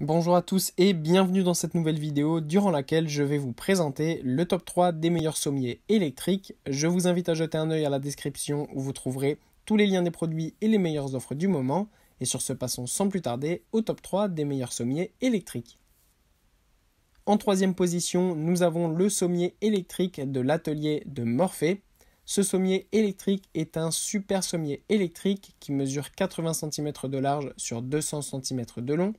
Bonjour à tous et bienvenue dans cette nouvelle vidéo durant laquelle je vais vous présenter le top 3 des meilleurs sommiers électriques. Je vous invite à jeter un œil à la description où vous trouverez tous les liens des produits et les meilleures offres du moment. Et sur ce, passons sans plus tarder au top 3 des meilleurs sommiers électriques. En troisième position, nous avons le sommier électrique de l'atelier de Morphée. Ce sommier électrique est un super sommier électrique qui mesure 80 cm de large sur 200 cm de long.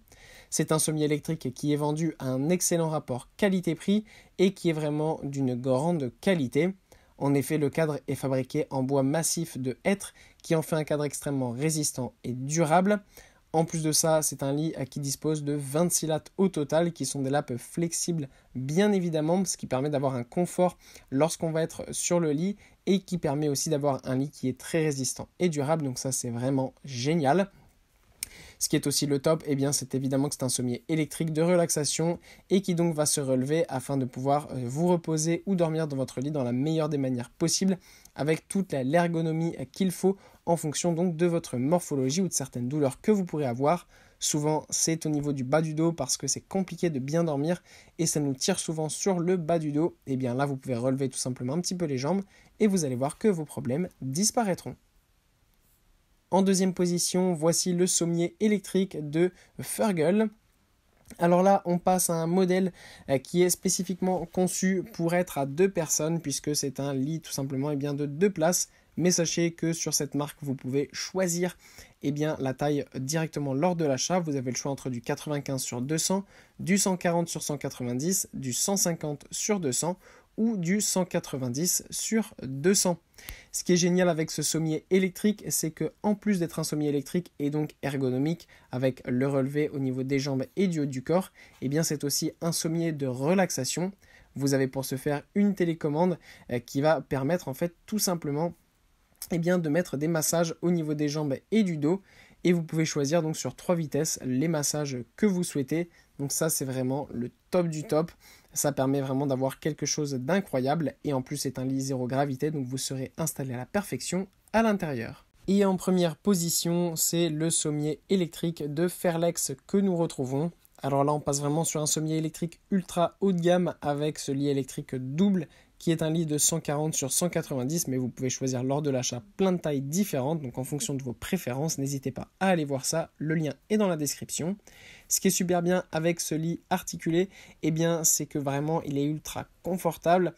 C'est un sommier électrique qui est vendu à un excellent rapport qualité-prix et qui est vraiment d'une grande qualité. En effet, le cadre est fabriqué en bois massif de hêtre qui en fait un cadre extrêmement résistant et durable. En plus de ça, c'est un lit à qui dispose de 26 lattes au total, qui sont des lattes flexibles bien évidemment, ce qui permet d'avoir un confort lorsqu'on va être sur le lit et qui permet aussi d'avoir un lit qui est très résistant et durable, donc ça c'est vraiment génial. Ce qui est aussi le top, eh bien c'est évidemment que c'est un sommier électrique de relaxation et qui donc va se relever afin de pouvoir euh, vous reposer ou dormir dans votre lit dans la meilleure des manières possibles avec toute l'ergonomie euh, qu'il faut en fonction donc de votre morphologie ou de certaines douleurs que vous pourrez avoir. Souvent, c'est au niveau du bas du dos parce que c'est compliqué de bien dormir et ça nous tire souvent sur le bas du dos. Et eh bien là, vous pouvez relever tout simplement un petit peu les jambes et vous allez voir que vos problèmes disparaîtront. En deuxième position, voici le sommier électrique de Fergal. Alors là, on passe à un modèle euh, qui est spécifiquement conçu pour être à deux personnes, puisque c'est un lit tout simplement et eh bien, de deux places. Mais sachez que sur cette marque, vous pouvez choisir eh bien, la taille directement lors de l'achat. Vous avez le choix entre du 95 sur 200, du 140 sur 190, du 150 sur 200 ou du 190 sur 200. Ce qui est génial avec ce sommier électrique, c'est que en plus d'être un sommier électrique et donc ergonomique, avec le relevé au niveau des jambes et du haut du corps, eh bien c'est aussi un sommier de relaxation. Vous avez pour ce faire une télécommande euh, qui va permettre en fait tout simplement eh bien, de mettre des massages au niveau des jambes et du dos. Et vous pouvez choisir donc sur trois vitesses les massages que vous souhaitez, donc ça, c'est vraiment le top du top. Ça permet vraiment d'avoir quelque chose d'incroyable. Et en plus, c'est un lit zéro gravité, donc vous serez installé à la perfection à l'intérieur. Et en première position, c'est le sommier électrique de Fairlex que nous retrouvons. Alors là, on passe vraiment sur un sommier électrique ultra haut de gamme avec ce lit électrique double qui est un lit de 140 sur 190, mais vous pouvez choisir lors de l'achat plein de tailles différentes, donc en fonction de vos préférences, n'hésitez pas à aller voir ça, le lien est dans la description. Ce qui est super bien avec ce lit articulé, eh bien, c'est que vraiment, il est ultra confortable,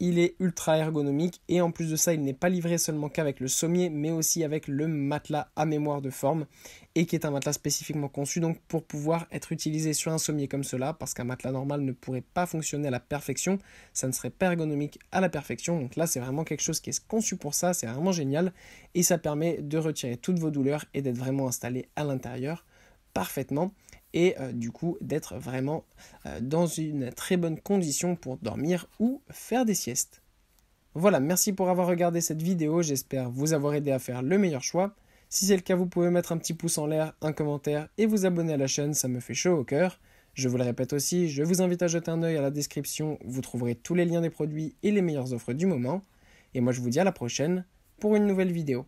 il est ultra ergonomique et en plus de ça, il n'est pas livré seulement qu'avec le sommier, mais aussi avec le matelas à mémoire de forme et qui est un matelas spécifiquement conçu donc pour pouvoir être utilisé sur un sommier comme cela parce qu'un matelas normal ne pourrait pas fonctionner à la perfection, ça ne serait pas ergonomique à la perfection. Donc là, c'est vraiment quelque chose qui est conçu pour ça, c'est vraiment génial et ça permet de retirer toutes vos douleurs et d'être vraiment installé à l'intérieur parfaitement et euh, du coup d'être vraiment euh, dans une très bonne condition pour dormir ou faire des siestes. Voilà, merci pour avoir regardé cette vidéo, j'espère vous avoir aidé à faire le meilleur choix. Si c'est le cas, vous pouvez mettre un petit pouce en l'air, un commentaire et vous abonner à la chaîne, ça me fait chaud au cœur. Je vous le répète aussi, je vous invite à jeter un œil à la description, vous trouverez tous les liens des produits et les meilleures offres du moment. Et moi je vous dis à la prochaine pour une nouvelle vidéo.